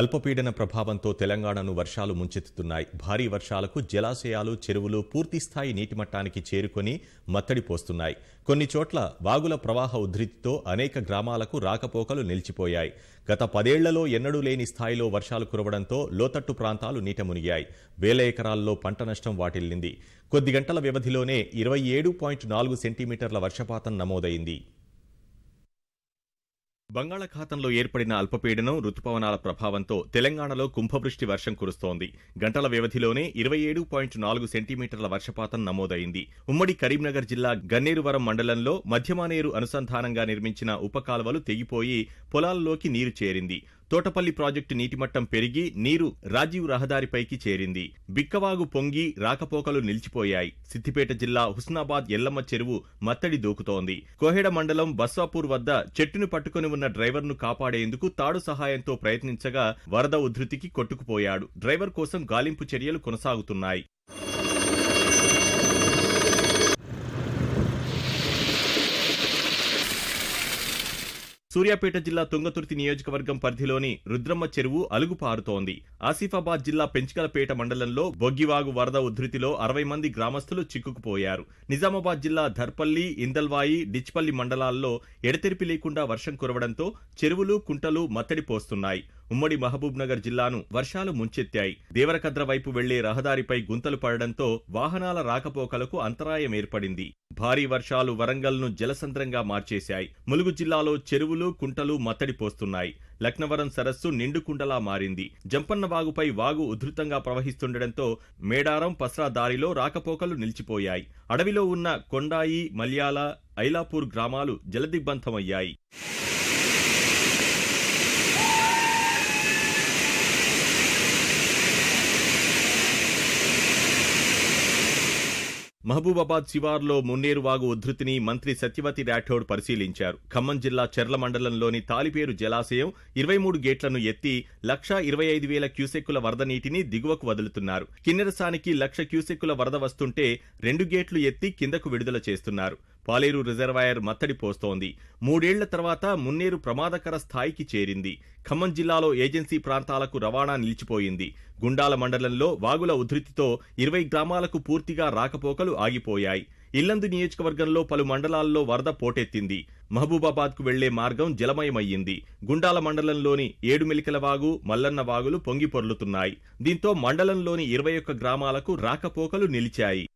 అల్పపీడన ప్రభావంతో తెలంగాణను వర్షాలు ముంచెత్తుతున్నాయి భారీ వర్షాలకు జలాశయాలు చెరువులు పూర్తిస్థాయి నీటిమట్టానికి చేరుకొని మత్తడి పోస్తున్నాయి కొన్ని చోట్ల వాగుల ప్రవాహ ఉధృతితో అనేక గ్రామాలకు రాకపోకలు నిలిచిపోయాయి గత పదేళ్లలో ఎన్నడూ లేని స్థాయిలో వర్షాలు కురవడంతో లోతట్టు ప్రాంతాలు నీట మునిగాయి వేల ఎకరాల్లో పంట నష్టం వాటిల్లింది కొద్ది గంటల వ్యవధిలోనే ఇరవై సెంటీమీటర్ల వర్షపాతం నమోదైంది బంగాళాఖాతంలో ఏర్పడిన అల్పపీడనం రుతుపవనాల ప్రభావంతో తెలంగాణలో కుంభవృష్టి వర్షం కురుస్తోంది గంటల వ్యవధిలోనే ఇరవై ఏడు పాయింట్ నాలుగు సెంటీమీటర్ల వర్షపాతం నమోదైంది ఉమ్మడి కరీంనగర్ జిల్లా గన్నేరువరం మండలంలో మధ్యమానేరు అనుసంధానంగా నిర్మించిన ఉపకాలువలు తెగిపోయి పొలాల్లోకి నీరు చేరింది తోటపల్లి ప్రాజెక్టు నీటిమట్టం పెరిగి నీరు రాజీవ్ రహదారిపైకి చేరింది బిక్కవాగు పొంగి రాకపోకలు నిలిచిపోయాయి సిద్దిపేట జిల్లా హుస్నాబాద్ ఎల్లమ్మ చెరువు మత్తడి దూకుతోంది కోహెడ మండలం బస్వాపూర్ వద్ద చెట్టును పట్టుకుని ఉన్న డ్రైవర్ను కాపాడేందుకు తాడు సహాయంతో ప్రయత్నించగా వరద ఉధృతికి కొట్టుకుపోయాడు డ్రైవర్ కోసం గాలింపు చర్యలు కొనసాగుతున్నాయి సూర్యాపేట జిల్లా తుంగతుర్తి నియోజకవర్గం పరిధిలోని రుద్రమ్మ చెరువు అలుగు పారుతోంది ఆసిఫాబాద్ జిల్లా పెంచికలపేట మండలంలో బొగ్గివాగు వరద ఉధృతిలో అరవై మంది గ్రామస్తులు చిక్కుకుపోయారు నిజామాబాద్ జిల్లా ధర్పల్లి ఇందల్వాయి డిచ్పల్లి మండలాల్లో ఎడతెరిపి లేకుండా వర్షం కురవడంతో చెరువులు కుంటలు మత్తడి పోస్తున్నాయి ఉమ్మడి మహబూబ్ నగర్ జిల్లాను వర్షాలు ముంచెత్తాయి దేవరకద్ర వైపు వెళ్లే రహదారిపై గుంతలు పడడంతో వాహనాల రాకపోకలకు అంతరాయం ఏర్పడింది భారీ వర్షాలు వరంగల్ను జలసంద్రంగా మార్చేశాయి ములుగు జిల్లాలో చెరువులు కుంటలు మత్తడిపోస్తున్నాయి లక్నవరం సరస్సు నిండుకుండలా మారింది జంపన్నవాగుపై వాగు ఉధృతంగా ప్రవహిస్తుండటంతో మేడారం పస్రా దారిలో రాకపోకలు నిలిచిపోయాయి అడవిలో ఉన్న కొండాయి మల్యాల ఐలాపూర్ గ్రామాలు జలదిగ్బంధమయ్యాయి మహబూబాబాద్ శివార్లో మున్నేరువాగు ఉద్ధృతిని మంత్రి సత్యవతి రాఠోడ్ పరిశీలించారు ఖమ్మం జిల్లా చెర్ల మండలంలోని తాలిపేరు జలాశయం ఇరవై మూడు గేట్లను ఎత్తి లక్షా ఇరవై ఐదు వేల క్యూసెక్కుల వరద నీటిని దిగువకు వదులుతున్నారు కిన్నెరసానికి లక్ష క్యూసెక్కుల వరద వస్తుంటే రెండు గేట్లు ఎత్తి కిందకు విడుదల చేస్తున్నారు పాలేరు రిజర్వాయర్ మత్తడి పోస్తోంది మూడేళ్ల తర్వాత మున్నేరు ప్రమాదకర స్థాయికి చేరింది ఖమ్మం జిల్లాలో ఏజెన్సీ ప్రాంతాలకు రవాణా నిలిచిపోయింది గుండాల మండలంలో వాగుల ఉధృతితో ఇరవై గ్రామాలకు పూర్తిగా రాకపోకలు ఆగిపోయాయి ఇల్లందు నియోజకవర్గంలో పలు మండలాల్లో వరద పోటెత్తింది మహబూబాబాద్కు వెళ్లే మార్గం జలమయమయ్యింది గుండాల మండలంలోని ఏడు మిలికల వాగు మల్లన్న వాగులు పొంగిపొర్లుతున్నాయి దీంతో మండలంలోని ఇరవై ఒక్క గ్రామాలకు రాకపోకలు నిలిచాయి